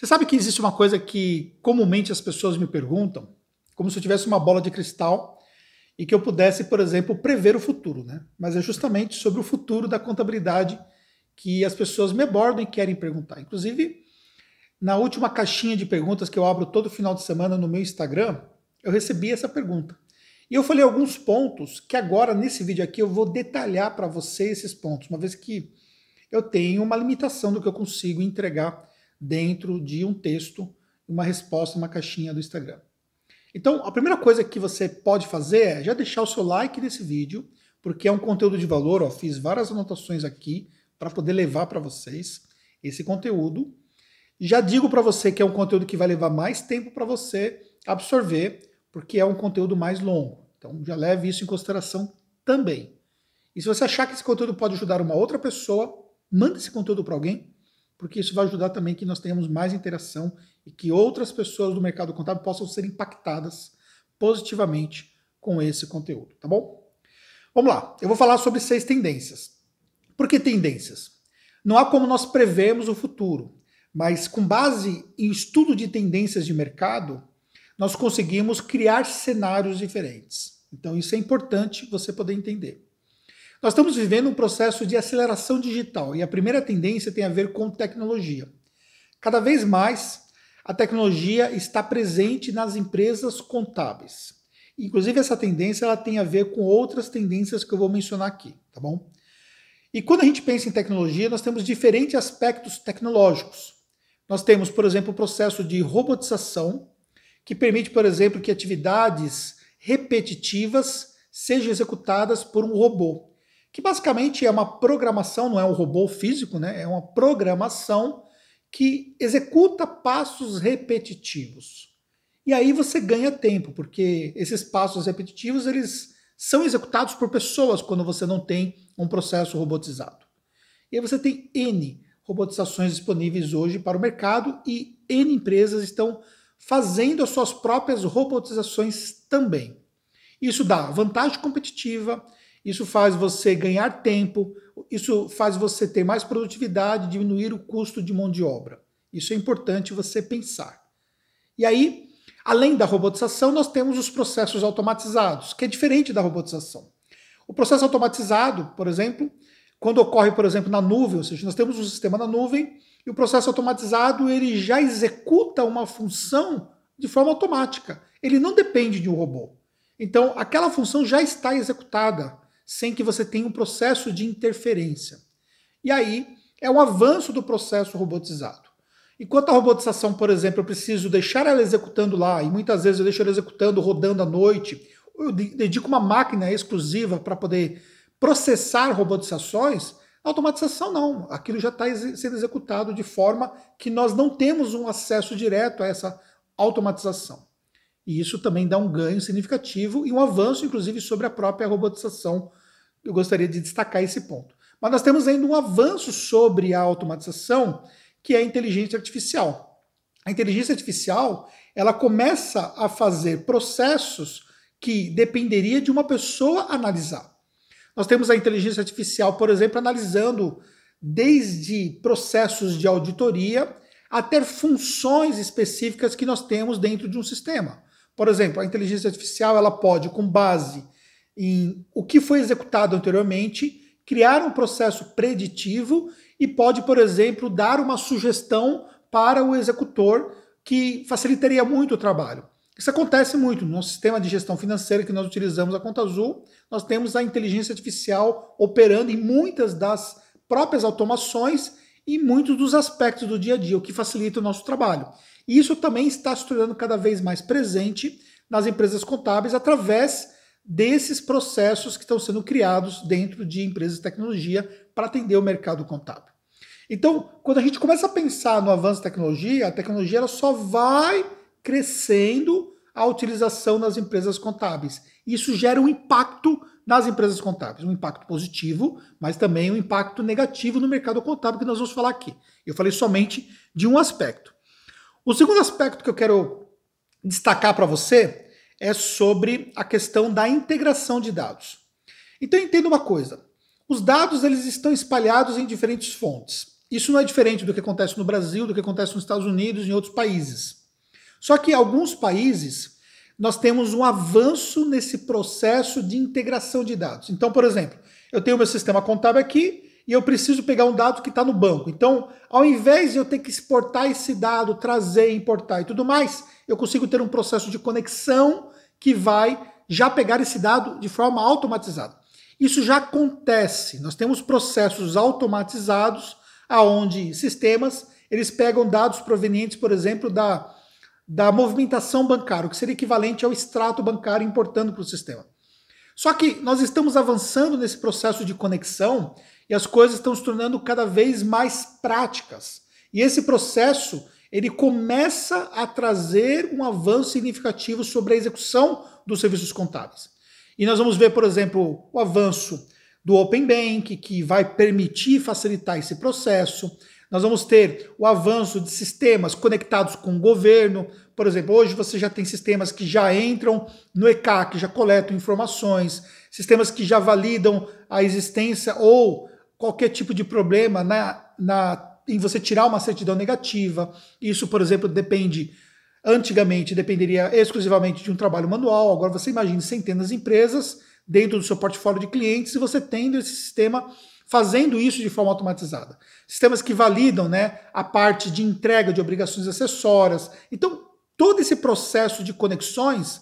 Você sabe que existe uma coisa que comumente as pessoas me perguntam, como se eu tivesse uma bola de cristal e que eu pudesse, por exemplo, prever o futuro, né? Mas é justamente sobre o futuro da contabilidade que as pessoas me abordam e querem perguntar. Inclusive, na última caixinha de perguntas que eu abro todo final de semana no meu Instagram, eu recebi essa pergunta. E eu falei alguns pontos que agora nesse vídeo aqui eu vou detalhar para você esses pontos, uma vez que eu tenho uma limitação do que eu consigo entregar dentro de um texto, uma resposta, uma caixinha do Instagram. Então, a primeira coisa que você pode fazer é já deixar o seu like nesse vídeo, porque é um conteúdo de valor. Ó, fiz várias anotações aqui para poder levar para vocês esse conteúdo. Já digo para você que é um conteúdo que vai levar mais tempo para você absorver, porque é um conteúdo mais longo. Então, já leve isso em consideração também. E se você achar que esse conteúdo pode ajudar uma outra pessoa, manda esse conteúdo para alguém porque isso vai ajudar também que nós tenhamos mais interação e que outras pessoas do mercado contábil possam ser impactadas positivamente com esse conteúdo, tá bom? Vamos lá, eu vou falar sobre seis tendências. Por que tendências? Não há como nós prevermos o futuro, mas com base em estudo de tendências de mercado, nós conseguimos criar cenários diferentes. Então isso é importante você poder entender. Nós estamos vivendo um processo de aceleração digital e a primeira tendência tem a ver com tecnologia. Cada vez mais, a tecnologia está presente nas empresas contábeis. Inclusive, essa tendência ela tem a ver com outras tendências que eu vou mencionar aqui, tá bom? E quando a gente pensa em tecnologia, nós temos diferentes aspectos tecnológicos. Nós temos, por exemplo, o processo de robotização, que permite, por exemplo, que atividades repetitivas sejam executadas por um robô que basicamente é uma programação, não é um robô físico, né? É uma programação que executa passos repetitivos. E aí você ganha tempo, porque esses passos repetitivos eles são executados por pessoas quando você não tem um processo robotizado. E aí você tem N robotizações disponíveis hoje para o mercado e N empresas estão fazendo as suas próprias robotizações também. Isso dá vantagem competitiva, isso faz você ganhar tempo, isso faz você ter mais produtividade, diminuir o custo de mão de obra. Isso é importante você pensar. E aí, além da robotização, nós temos os processos automatizados, que é diferente da robotização. O processo automatizado, por exemplo, quando ocorre, por exemplo, na nuvem, ou seja, nós temos um sistema na nuvem e o processo automatizado ele já executa uma função de forma automática. Ele não depende de um robô. Então, aquela função já está executada sem que você tenha um processo de interferência. E aí é um avanço do processo robotizado. Enquanto a robotização, por exemplo, eu preciso deixar ela executando lá, e muitas vezes eu deixo ela executando, rodando à noite, eu dedico uma máquina exclusiva para poder processar robotizações, automatização não. Aquilo já está sendo executado de forma que nós não temos um acesso direto a essa automatização. E isso também dá um ganho significativo e um avanço, inclusive, sobre a própria robotização eu gostaria de destacar esse ponto. Mas nós temos ainda um avanço sobre a automatização, que é a inteligência artificial. A inteligência artificial, ela começa a fazer processos que dependeria de uma pessoa analisar. Nós temos a inteligência artificial, por exemplo, analisando desde processos de auditoria até funções específicas que nós temos dentro de um sistema. Por exemplo, a inteligência artificial ela pode, com base em o que foi executado anteriormente, criar um processo preditivo e pode, por exemplo, dar uma sugestão para o executor que facilitaria muito o trabalho. Isso acontece muito no sistema de gestão financeira que nós utilizamos, a Conta Azul, nós temos a inteligência artificial operando em muitas das próprias automações e muitos dos aspectos do dia a dia, o que facilita o nosso trabalho. E isso também está se tornando cada vez mais presente nas empresas contábeis através desses processos que estão sendo criados dentro de empresas de tecnologia para atender o mercado contábil. Então, quando a gente começa a pensar no avanço da tecnologia, a tecnologia ela só vai crescendo a utilização nas empresas contábeis. Isso gera um impacto nas empresas contábeis, um impacto positivo, mas também um impacto negativo no mercado contábil que nós vamos falar aqui. Eu falei somente de um aspecto. O segundo aspecto que eu quero destacar para você é sobre a questão da integração de dados. Então entenda uma coisa, os dados eles estão espalhados em diferentes fontes. Isso não é diferente do que acontece no Brasil, do que acontece nos Estados Unidos e em outros países. Só que alguns países nós temos um avanço nesse processo de integração de dados. Então, por exemplo, eu tenho meu sistema contábil aqui, e eu preciso pegar um dado que está no banco. Então, ao invés de eu ter que exportar esse dado, trazer, importar e tudo mais, eu consigo ter um processo de conexão que vai já pegar esse dado de forma automatizada. Isso já acontece. Nós temos processos automatizados aonde sistemas eles pegam dados provenientes, por exemplo, da, da movimentação bancária, o que seria equivalente ao extrato bancário importando para o sistema. Só que nós estamos avançando nesse processo de conexão e as coisas estão se tornando cada vez mais práticas. E esse processo ele começa a trazer um avanço significativo sobre a execução dos serviços contábeis. E nós vamos ver, por exemplo, o avanço do Open Bank, que vai permitir facilitar esse processo. Nós vamos ter o avanço de sistemas conectados com o governo por exemplo, hoje você já tem sistemas que já entram no ECAC, já coletam informações, sistemas que já validam a existência ou qualquer tipo de problema na, na, em você tirar uma certidão negativa. Isso, por exemplo, depende. Antigamente dependeria exclusivamente de um trabalho manual, agora você imagina centenas de empresas dentro do seu portfólio de clientes e você tendo esse sistema fazendo isso de forma automatizada. Sistemas que validam né, a parte de entrega de obrigações acessórias. Então, todo esse processo de conexões,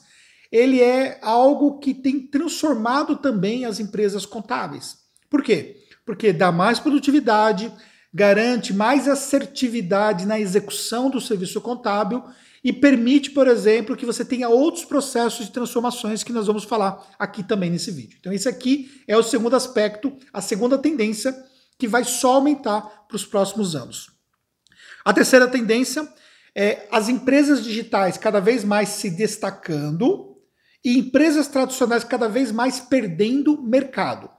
ele é algo que tem transformado também as empresas contábeis. Por quê? Porque dá mais produtividade, garante mais assertividade na execução do serviço contábil e permite, por exemplo, que você tenha outros processos de transformações que nós vamos falar aqui também nesse vídeo. Então, esse aqui é o segundo aspecto, a segunda tendência que vai só aumentar para os próximos anos. A terceira tendência é, as empresas digitais cada vez mais se destacando e empresas tradicionais cada vez mais perdendo mercado.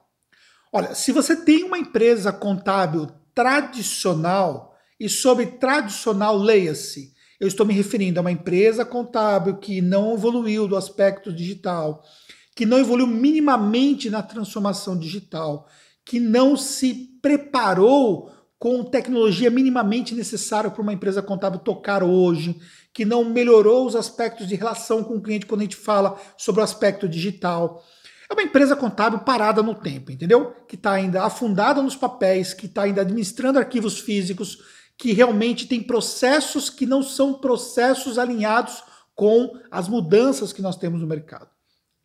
Olha, se você tem uma empresa contábil tradicional, e sobre tradicional, leia-se. Eu estou me referindo a uma empresa contábil que não evoluiu do aspecto digital, que não evoluiu minimamente na transformação digital, que não se preparou com tecnologia minimamente necessária para uma empresa contábil tocar hoje, que não melhorou os aspectos de relação com o cliente quando a gente fala sobre o aspecto digital. É uma empresa contábil parada no tempo, entendeu? Que está ainda afundada nos papéis, que está ainda administrando arquivos físicos, que realmente tem processos que não são processos alinhados com as mudanças que nós temos no mercado.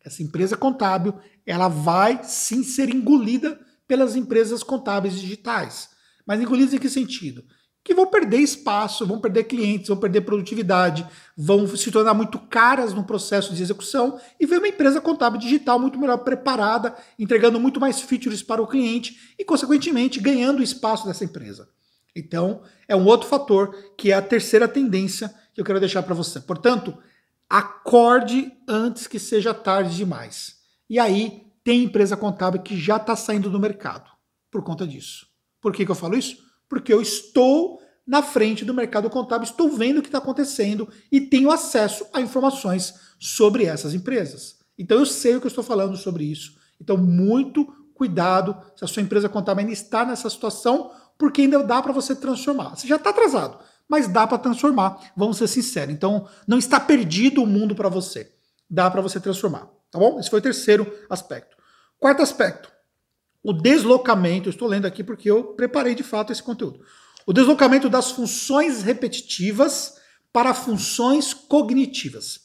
Essa empresa contábil, ela vai sim ser engolida pelas empresas contábeis digitais. Mas engolidos em que sentido? Que vão perder espaço, vão perder clientes, vão perder produtividade, vão se tornar muito caras no processo de execução e ver uma empresa contábil digital muito melhor preparada, entregando muito mais features para o cliente e, consequentemente, ganhando o espaço dessa empresa. Então, é um outro fator que é a terceira tendência que eu quero deixar para você. Portanto, acorde antes que seja tarde demais. E aí, tem empresa contábil que já está saindo do mercado por conta disso. Por que, que eu falo isso? Porque eu estou na frente do mercado contábil, estou vendo o que está acontecendo e tenho acesso a informações sobre essas empresas. Então eu sei o que eu estou falando sobre isso. Então, muito cuidado se a sua empresa contábil ainda está nessa situação, porque ainda dá para você transformar. Você já está atrasado, mas dá para transformar, vamos ser sinceros. Então, não está perdido o mundo para você. Dá para você transformar, tá bom? Esse foi o terceiro aspecto. Quarto aspecto, o deslocamento, estou lendo aqui porque eu preparei de fato esse conteúdo. O deslocamento das funções repetitivas para funções cognitivas.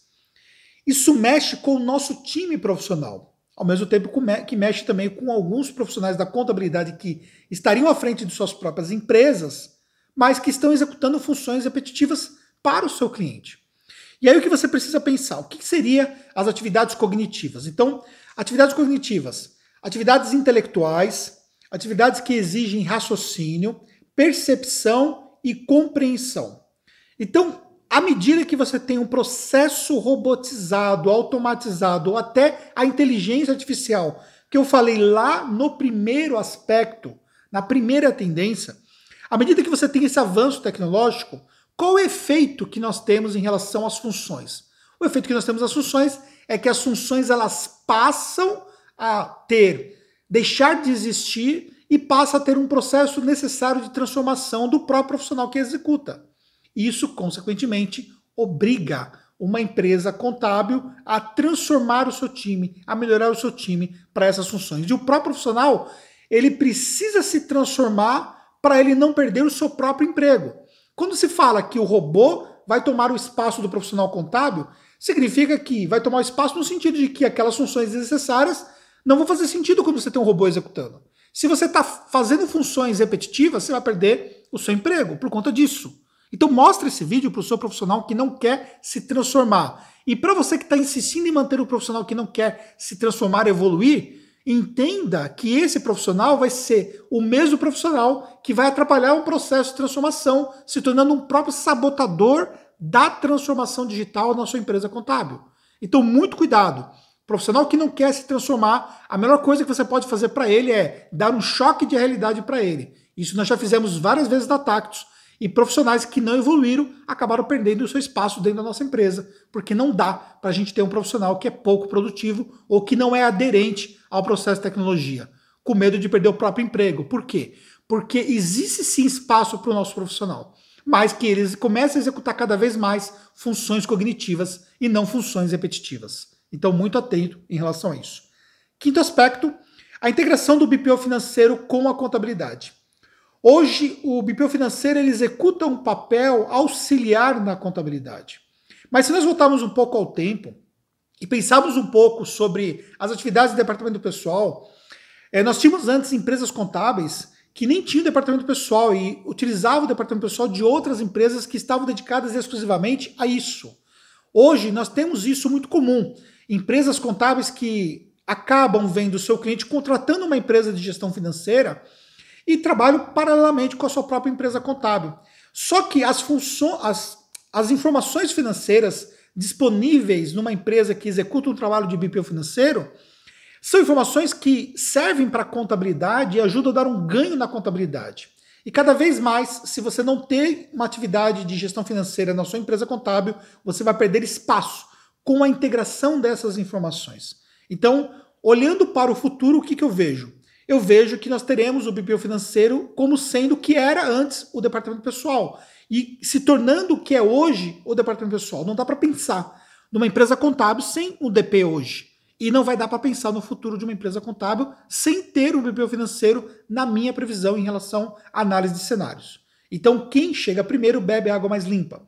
Isso mexe com o nosso time profissional, ao mesmo tempo que mexe também com alguns profissionais da contabilidade que estariam à frente de suas próprias empresas, mas que estão executando funções repetitivas para o seu cliente. E aí o que você precisa pensar? O que seria as atividades cognitivas? Então, atividades cognitivas atividades intelectuais, atividades que exigem raciocínio, percepção e compreensão. Então, à medida que você tem um processo robotizado, automatizado ou até a inteligência artificial, que eu falei lá no primeiro aspecto, na primeira tendência, à medida que você tem esse avanço tecnológico, qual o efeito que nós temos em relação às funções? O efeito que nós temos às funções é que as funções elas passam a ter, deixar de existir e passa a ter um processo necessário de transformação do próprio profissional que executa. Isso, consequentemente, obriga uma empresa contábil a transformar o seu time, a melhorar o seu time para essas funções. E o próprio profissional, ele precisa se transformar para ele não perder o seu próprio emprego. Quando se fala que o robô vai tomar o espaço do profissional contábil, significa que vai tomar o espaço no sentido de que aquelas funções necessárias não vão fazer sentido quando você tem um robô executando. Se você está fazendo funções repetitivas, você vai perder o seu emprego por conta disso. Então mostre esse vídeo para o seu profissional que não quer se transformar. E para você que está insistindo em manter o profissional que não quer se transformar, evoluir, entenda que esse profissional vai ser o mesmo profissional que vai atrapalhar o processo de transformação, se tornando um próprio sabotador da transformação digital na sua empresa contábil. Então muito cuidado profissional que não quer se transformar, a melhor coisa que você pode fazer para ele é dar um choque de realidade para ele. Isso nós já fizemos várias vezes na Tactus. E profissionais que não evoluíram acabaram perdendo o seu espaço dentro da nossa empresa, porque não dá para a gente ter um profissional que é pouco produtivo ou que não é aderente ao processo de tecnologia, com medo de perder o próprio emprego. Por quê? Porque existe sim espaço para o nosso profissional, mas que eles comecem a executar cada vez mais funções cognitivas e não funções repetitivas. Então, muito atento em relação a isso. Quinto aspecto, a integração do BPO financeiro com a contabilidade. Hoje, o BPO financeiro ele executa um papel auxiliar na contabilidade. Mas se nós voltarmos um pouco ao tempo e pensarmos um pouco sobre as atividades do departamento pessoal, é, nós tínhamos antes empresas contábeis que nem tinham departamento pessoal e utilizavam o departamento pessoal de outras empresas que estavam dedicadas exclusivamente a isso. Hoje nós temos isso muito comum. Empresas contábeis que acabam vendo o seu cliente contratando uma empresa de gestão financeira e trabalham paralelamente com a sua própria empresa contábil. Só que as funções, as, as informações financeiras disponíveis numa empresa que executa um trabalho de BPO financeiro são informações que servem para a contabilidade e ajudam a dar um ganho na contabilidade. E cada vez mais, se você não tem uma atividade de gestão financeira na sua empresa contábil, você vai perder espaço com a integração dessas informações. Então, olhando para o futuro, o que, que eu vejo? Eu vejo que nós teremos o BPO financeiro como sendo o que era antes o departamento pessoal e se tornando o que é hoje o departamento pessoal. Não dá para pensar numa empresa contábil sem o DP hoje. E não vai dar para pensar no futuro de uma empresa contábil sem ter o BPO financeiro, na minha previsão, em relação à análise de cenários. Então, quem chega primeiro bebe água mais limpa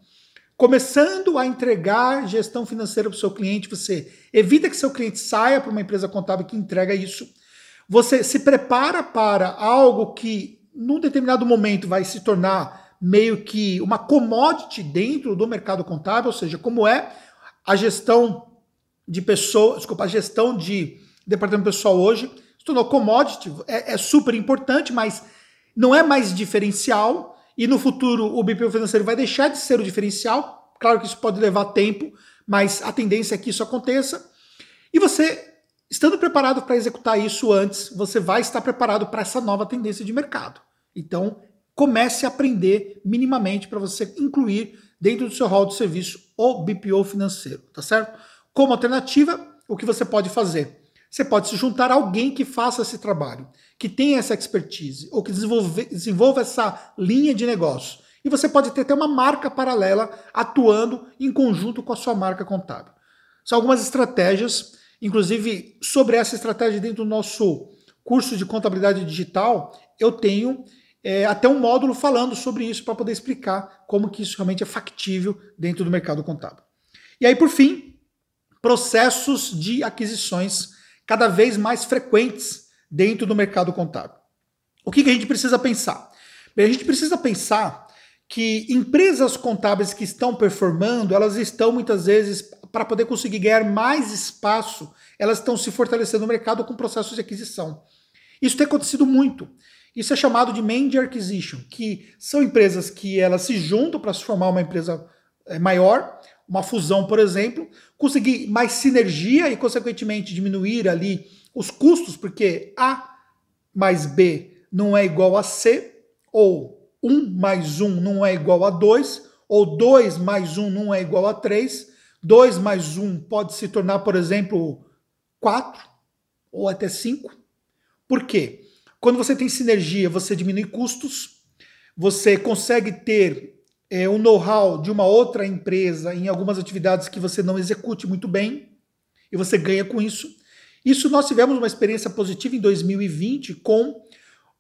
começando a entregar gestão financeira para o seu cliente, você evita que seu cliente saia para uma empresa contábil que entrega isso. Você se prepara para algo que, num determinado momento, vai se tornar meio que uma commodity dentro do mercado contábil, ou seja, como é a gestão de pessoas, desculpa, a gestão de departamento pessoal hoje se tornou commodity, é, é super importante, mas não é mais diferencial e no futuro o BPO financeiro vai deixar de ser o diferencial. Claro que isso pode levar tempo, mas a tendência é que isso aconteça. E você, estando preparado para executar isso antes, você vai estar preparado para essa nova tendência de mercado. Então, comece a aprender minimamente para você incluir dentro do seu rol de serviço o BPO financeiro, tá certo? Como alternativa, o que você pode fazer? Você pode se juntar a alguém que faça esse trabalho, que tenha essa expertise, ou que desenvolve, desenvolva essa linha de negócio. E você pode ter até uma marca paralela atuando em conjunto com a sua marca contábil. São algumas estratégias, inclusive sobre essa estratégia dentro do nosso curso de contabilidade digital, eu tenho é, até um módulo falando sobre isso para poder explicar como que isso realmente é factível dentro do mercado contábil. E aí, por fim, processos de aquisições cada vez mais frequentes dentro do mercado contábil. O que, que a gente precisa pensar? Bem, a gente precisa pensar que empresas contábeis que estão performando, elas estão muitas vezes, para poder conseguir ganhar mais espaço, elas estão se fortalecendo no mercado com processos de aquisição. Isso tem acontecido muito. Isso é chamado de merger acquisition, que são empresas que elas se juntam para se formar uma empresa eh, maior, uma fusão, por exemplo, conseguir mais sinergia e, consequentemente, diminuir ali os custos, porque A mais B não é igual a C, ou 1 mais 1 não é igual a 2, ou 2 mais 1 não é igual a 3, 2 mais 1 pode se tornar, por exemplo, 4 ou até 5. Por quê? Quando você tem sinergia, você diminui custos, você consegue ter é, o know-how de uma outra empresa em algumas atividades que você não execute muito bem e você ganha com isso. Isso nós tivemos uma experiência positiva em 2020 com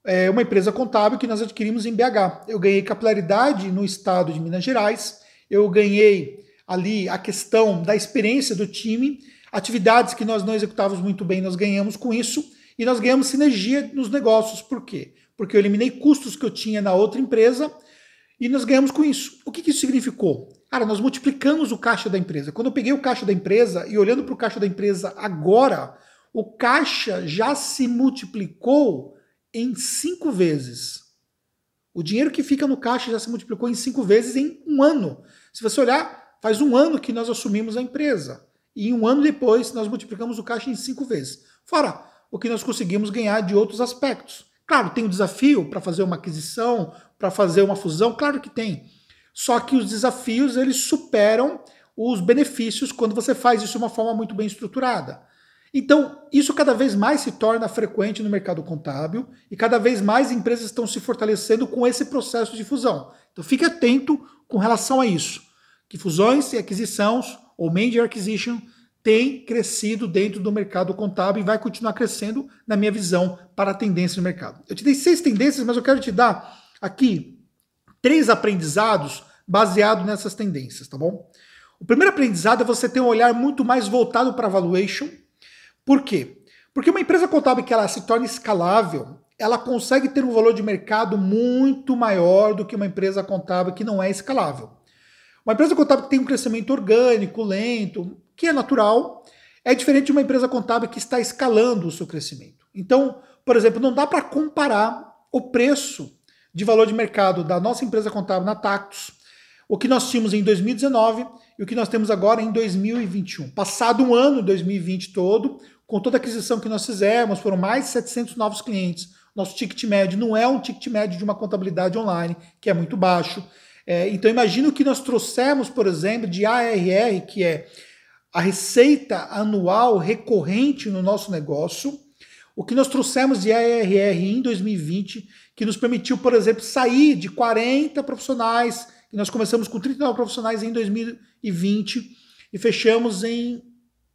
é, uma empresa contábil que nós adquirimos em BH. Eu ganhei capilaridade no estado de Minas Gerais, eu ganhei ali a questão da experiência do time, atividades que nós não executávamos muito bem, nós ganhamos com isso e nós ganhamos sinergia nos negócios. Por quê? Porque eu eliminei custos que eu tinha na outra empresa e nós ganhamos com isso. O que, que isso significou? Cara, nós multiplicamos o caixa da empresa. Quando eu peguei o caixa da empresa e olhando para o caixa da empresa agora, o caixa já se multiplicou em cinco vezes. O dinheiro que fica no caixa já se multiplicou em cinco vezes em um ano. Se você olhar, faz um ano que nós assumimos a empresa. E um ano depois, nós multiplicamos o caixa em cinco vezes. Fora o que nós conseguimos ganhar de outros aspectos. Claro, tem o um desafio para fazer uma aquisição, para fazer uma fusão? Claro que tem. Só que os desafios eles superam os benefícios quando você faz isso de uma forma muito bem estruturada. Então, isso cada vez mais se torna frequente no mercado contábil e cada vez mais empresas estão se fortalecendo com esse processo de fusão. Então, fique atento com relação a isso, que fusões e aquisições, ou major acquisition, tem crescido dentro do mercado contábil e vai continuar crescendo, na minha visão, para a tendência do mercado. Eu te dei seis tendências, mas eu quero te dar aqui três aprendizados baseado nessas tendências, tá bom? O primeiro aprendizado é você ter um olhar muito mais voltado para valuation. Por quê? Porque uma empresa contábil que ela se torna escalável, ela consegue ter um valor de mercado muito maior do que uma empresa contábil que não é escalável. Uma empresa contábil que tem um crescimento orgânico, lento, que é natural, é diferente de uma empresa contábil que está escalando o seu crescimento. Então, por exemplo, não dá para comparar o preço de valor de mercado da nossa empresa contábil na Tactus, o que nós tínhamos em 2019 e o que nós temos agora em 2021. Passado um ano, 2020 todo, com toda a aquisição que nós fizemos, foram mais de 700 novos clientes. Nosso ticket médio não é um ticket médio de uma contabilidade online, que é muito baixo. É, então, imagina o que nós trouxemos, por exemplo, de ARR, que é a receita anual recorrente no nosso negócio, o que nós trouxemos de ARR em 2020, que nos permitiu, por exemplo, sair de 40 profissionais, e nós começamos com 39 profissionais em 2020 e fechamos em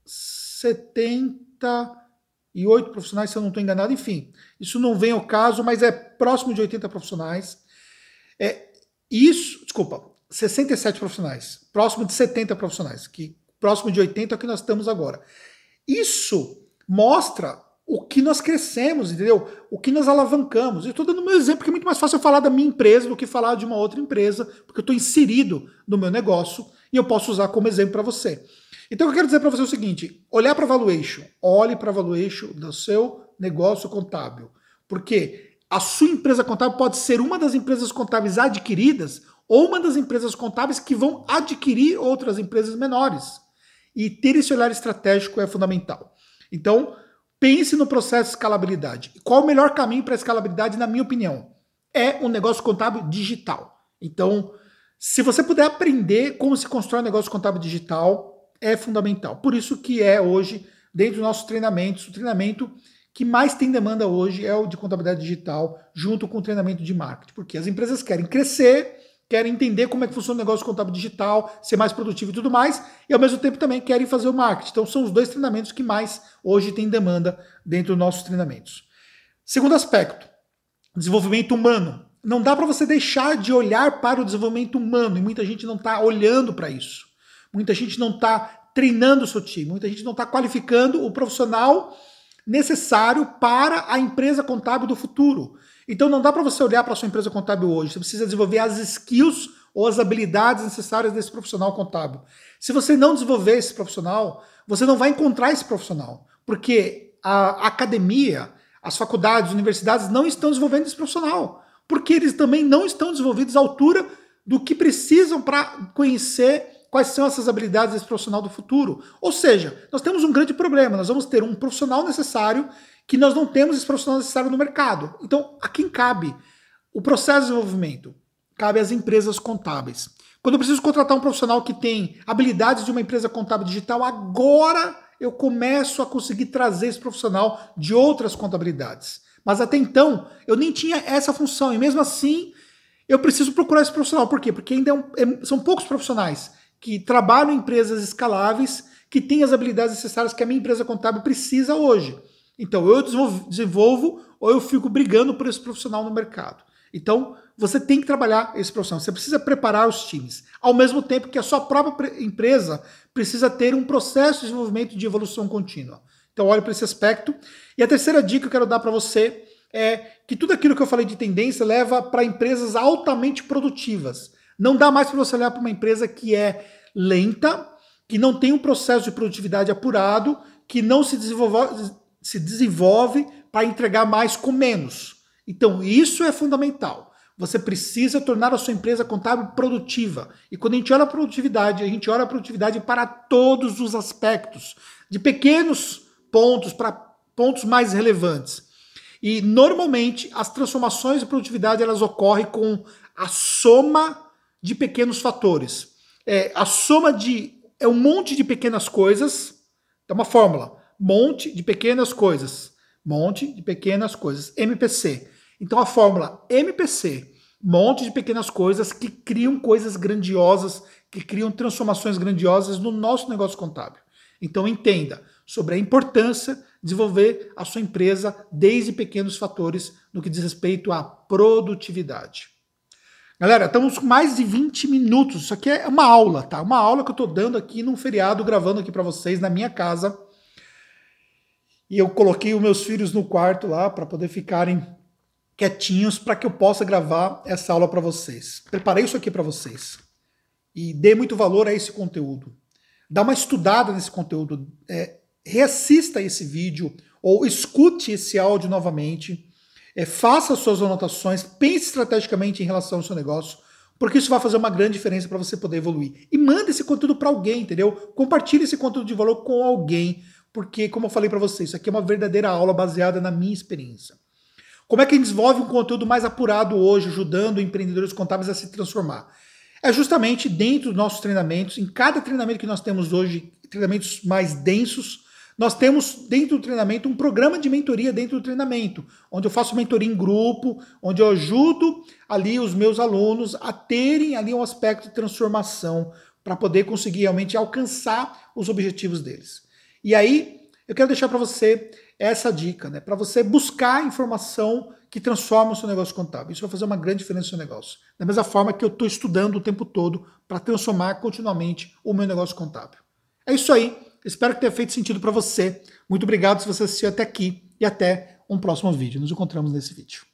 78 profissionais, se eu não estou enganado. Enfim, isso não vem ao caso, mas é próximo de 80 profissionais. É, isso, desculpa, 67 profissionais, próximo de 70 profissionais, que próximo de 80 é o que nós estamos agora. Isso mostra o que nós crescemos, entendeu? O que nós alavancamos. Eu estou dando meu exemplo, porque é muito mais fácil eu falar da minha empresa do que falar de uma outra empresa, porque eu estou inserido no meu negócio e eu posso usar como exemplo para você. Então, o que eu quero dizer para você é o seguinte: olhar para valuation, olhe para valuation do seu negócio contábil, porque a sua empresa contábil pode ser uma das empresas contábeis adquiridas ou uma das empresas contábeis que vão adquirir outras empresas menores. E ter esse olhar estratégico é fundamental. Então, Pense no processo de escalabilidade. Qual o melhor caminho para escalabilidade, na minha opinião? É um negócio contábil digital. Então, se você puder aprender como se constrói um negócio contábil digital, é fundamental. Por isso que é hoje, dentro dos nossos treinamentos, o treinamento que mais tem demanda hoje é o de contabilidade digital, junto com o treinamento de marketing, porque as empresas querem crescer, querem entender como é que funciona o negócio contábil digital, ser mais produtivo e tudo mais, e ao mesmo tempo também querem fazer o marketing. Então são os dois treinamentos que mais hoje tem demanda dentro dos nossos treinamentos. Segundo aspecto, desenvolvimento humano. Não dá para você deixar de olhar para o desenvolvimento humano, e muita gente não está olhando para isso. Muita gente não está treinando o seu time, muita gente não está qualificando o profissional necessário para a empresa contábil do futuro. Então não dá para você olhar para a sua empresa contábil hoje. Você precisa desenvolver as skills ou as habilidades necessárias desse profissional contábil. Se você não desenvolver esse profissional, você não vai encontrar esse profissional, porque a academia, as faculdades, as universidades não estão desenvolvendo esse profissional, porque eles também não estão desenvolvidos à altura do que precisam para conhecer quais são essas habilidades desse profissional do futuro. Ou seja, nós temos um grande problema, nós vamos ter um profissional necessário que nós não temos esse profissional necessário no mercado. Então, a quem cabe o processo de desenvolvimento? Cabe às empresas contábeis. Quando eu preciso contratar um profissional que tem habilidades de uma empresa contábil digital, agora eu começo a conseguir trazer esse profissional de outras contabilidades. Mas até então, eu nem tinha essa função, e mesmo assim, eu preciso procurar esse profissional. Por quê? Porque ainda é um, é, são poucos profissionais que trabalham em empresas escaláveis, que têm as habilidades necessárias que a minha empresa contábil precisa hoje. Então, eu desenvolvo ou eu fico brigando por esse profissional no mercado. Então, você tem que trabalhar esse profissional, você precisa preparar os times. Ao mesmo tempo que a sua própria empresa precisa ter um processo de desenvolvimento de evolução contínua. Então, olhe para esse aspecto. E a terceira dica que eu quero dar para você é que tudo aquilo que eu falei de tendência leva para empresas altamente produtivas. Não dá mais para você olhar para uma empresa que é lenta, que não tem um processo de produtividade apurado, que não se desenvolve, se desenvolve para entregar mais com menos. Então, isso é fundamental. Você precisa tornar a sua empresa contábil produtiva. E quando a gente olha a produtividade, a gente olha a produtividade para todos os aspectos, de pequenos pontos para pontos mais relevantes. E normalmente as transformações de produtividade elas ocorrem com a soma de pequenos fatores. É, a soma de. É um monte de pequenas coisas. É uma fórmula. Monte de pequenas coisas. Monte de pequenas coisas. MPC. Então a fórmula MPC, monte de pequenas coisas que criam coisas grandiosas, que criam transformações grandiosas no nosso negócio contábil. Então entenda sobre a importância de desenvolver a sua empresa desde pequenos fatores no que diz respeito à produtividade. Galera, estamos com mais de 20 minutos. Isso aqui é uma aula, tá? Uma aula que eu estou dando aqui num feriado, gravando aqui para vocês na minha casa. E eu coloquei os meus filhos no quarto lá para poder ficarem quietinhos para que eu possa gravar essa aula para vocês. Preparei isso aqui para vocês. E dê muito valor a esse conteúdo. Dá uma estudada nesse conteúdo. É, reassista esse vídeo ou escute esse áudio novamente é, faça suas anotações, pense estrategicamente em relação ao seu negócio, porque isso vai fazer uma grande diferença para você poder evoluir. E manda esse conteúdo para alguém, entendeu? Compartilhe esse conteúdo de valor com alguém, porque, como eu falei para vocês, isso aqui é uma verdadeira aula baseada na minha experiência. Como é que a gente desenvolve um conteúdo mais apurado hoje, ajudando empreendedores contábeis a se transformar? É justamente dentro dos nossos treinamentos, em cada treinamento que nós temos hoje, treinamentos mais densos, nós temos dentro do treinamento um programa de mentoria dentro do treinamento, onde eu faço mentoria em grupo, onde eu ajudo ali os meus alunos a terem ali um aspecto de transformação para poder conseguir realmente alcançar os objetivos deles. E aí, eu quero deixar para você essa dica, né? Para você buscar informação que transforma o seu negócio contábil. Isso vai fazer uma grande diferença no seu negócio. Da mesma forma que eu estou estudando o tempo todo para transformar continuamente o meu negócio contábil. É isso aí. Espero que tenha feito sentido para você. Muito obrigado se você assistiu até aqui e até um próximo vídeo. Nos encontramos nesse vídeo.